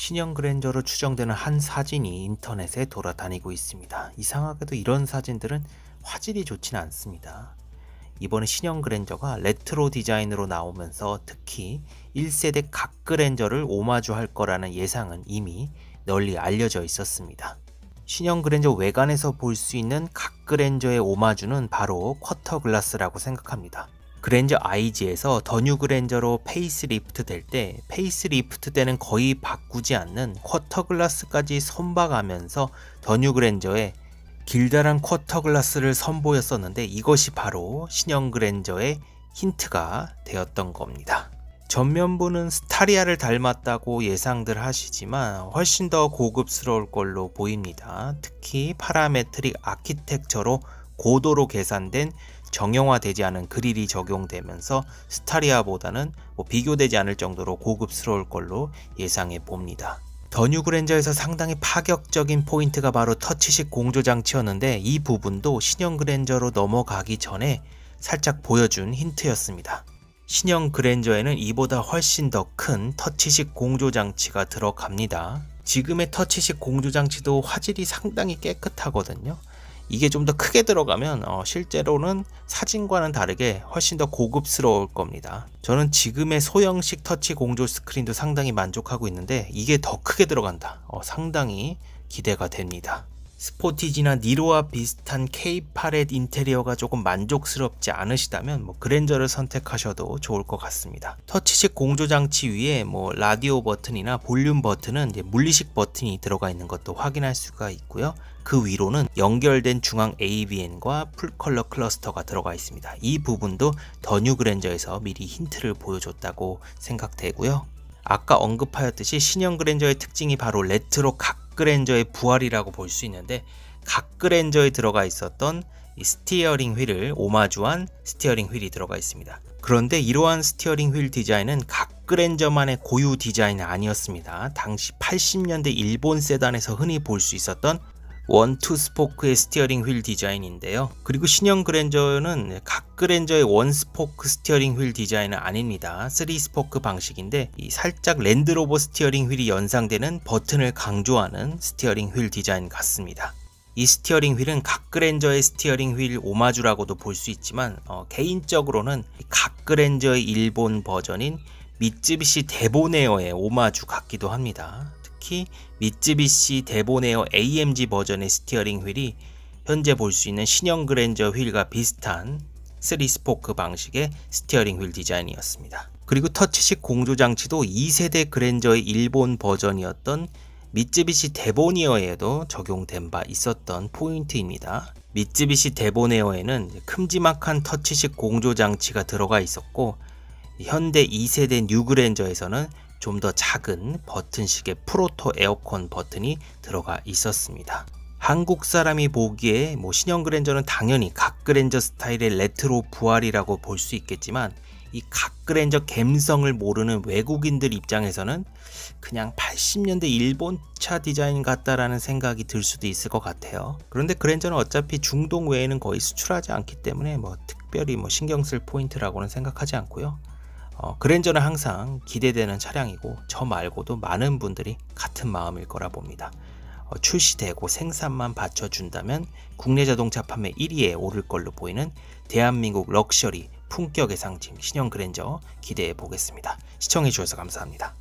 신형 그랜저로 추정되는 한 사진이 인터넷에 돌아다니고 있습니다. 이상하게도 이런 사진들은 화질이 좋지는 않습니다. 이번에 신형 그랜저가 레트로 디자인으로 나오면서 특히 1세대 각 그랜저를 오마주할 거라는 예상은 이미 널리 알려져 있었습니다. 신형 그랜저 외관에서 볼 수 있는 각 그랜저의 오마주는 바로 쿼터 글라스라고 생각합니다. 그랜저 IG에서 더 뉴 그랜저로 페이스리프트 될 때 페이스리프트 때는 거의 바꾸지 않는 쿼터글라스까지 선박하면서 더 뉴그랜저에 길다란 쿼터글라스를 선보였었는데 이것이 바로 신형 그랜저의 힌트가 되었던 겁니다. 전면부는 스타리아를 닮았다고 예상들 하시지만 훨씬 더 고급스러울 걸로 보입니다. 특히 파라메트릭 아키텍처로 고도로 계산된 정형화되지 않은 그릴이 적용되면서 스타리아보다는 뭐 비교되지 않을 정도로 고급스러울 걸로 예상해 봅니다. 더 뉴그랜저에서 상당히 파격적인 포인트가 바로 터치식 공조 장치였는데 이 부분도 신형 그랜저로 넘어가기 전에 살짝 보여준 힌트였습니다. 신형 그랜저에는 이보다 훨씬 더 큰 터치식 공조 장치가 들어갑니다. 지금의 터치식 공조 장치도 화질이 상당히 깨끗하거든요. 이게 좀 더 크게 들어가면 어, 실제로는 사진과는 다르게 훨씬 더 고급스러울 겁니다. 저는 지금의 소형식 터치 공조 스크린도 상당히 만족하고 있는데 이게 더 크게 들어간다. 어, 상당히 기대가 됩니다. 스포티지나 니로와 비슷한 K8의 인테리어가 조금 만족스럽지 않으시다면 뭐 그랜저를 선택하셔도 좋을 것 같습니다. 터치식 공조장치 위에 뭐 라디오 버튼이나 볼륨 버튼은 물리식 버튼이 들어가 있는 것도 확인할 수가 있고요. 그 위로는 연결된 중앙 ABN과 풀컬러 클러스터가 들어가 있습니다. 이 부분도 더 뉴 그랜저에서 미리 힌트를 보여줬다고 생각되고요. 아까 언급하였듯이 신형 그랜저의 특징이 바로 레트로 각 각그랜저의 부활이라고 볼 수 있는데 각그랜저에 들어가 있었던 스티어링 휠을 오마주한 스티어링 휠이 들어가 있습니다. 그런데 이러한 스티어링 휠 디자인은 각 그랜저만의 고유 디자인은 아니었습니다. 당시 80년대 일본 세단에서 흔히 볼 수 있었던 원투 스포크의 스티어링 휠 디자인인데요. 그리고 신형 그랜저는 각 그랜저의 원 스포크 스티어링 휠 디자인은 아닙니다. 3 스포크 방식인데 살짝 랜드로버 스티어링 휠이 연상되는 버튼을 강조하는 스티어링 휠 디자인 같습니다. 이 스티어링 휠은 각 그랜저의 스티어링 휠 오마주라고도 볼 수 있지만 어, 개인적으로는 각 그랜저의 일본 버전인 미쯔비시 데보네어의 오마주 같기도 합니다. 특히 미쯔비시 데보네어 AMG 버전의 스티어링 휠이 현재 볼 수 있는 신형 그랜저 휠과 비슷한 3스포크 방식의 스티어링 휠 디자인이었습니다. 그리고 터치식 공조 장치도 2세대 그랜저의 일본 버전이었던 미쯔비시 데보니어에도 적용된 바 있었던 포인트입니다. 미쯔비시 데보네어에는 큼지막한 터치식 공조 장치가 들어가 있었고 현대 2세대 뉴그랜저에서는 좀 더 작은 버튼식의 프로토 에어컨 버튼이 들어가 있었습니다. 한국 사람이 보기에 뭐 신형 그랜저는 당연히 각 그랜저 스타일의 레트로 부활이라고 볼 수 있겠지만 이 각 그랜저 감성을 모르는 외국인들 입장에서는 그냥 80년대 일본차 디자인 같다라는 생각이 들 수도 있을 것 같아요. 그런데 그랜저는 어차피 중동 외에는 거의 수출하지 않기 때문에 뭐 특별히 뭐 신경 쓸 포인트라고는 생각하지 않고요. 어, 그랜저는 항상 기대되는 차량이고 저 말고도 많은 분들이 같은 마음일 거라 봅니다. 어, 출시되고 생산만 받쳐준다면 국내 자동차 판매 1위에 오를 걸로 보이는 대한민국 럭셔리 품격의 상징 신형 그랜저 기대해 보겠습니다. 시청해 주셔서 감사합니다.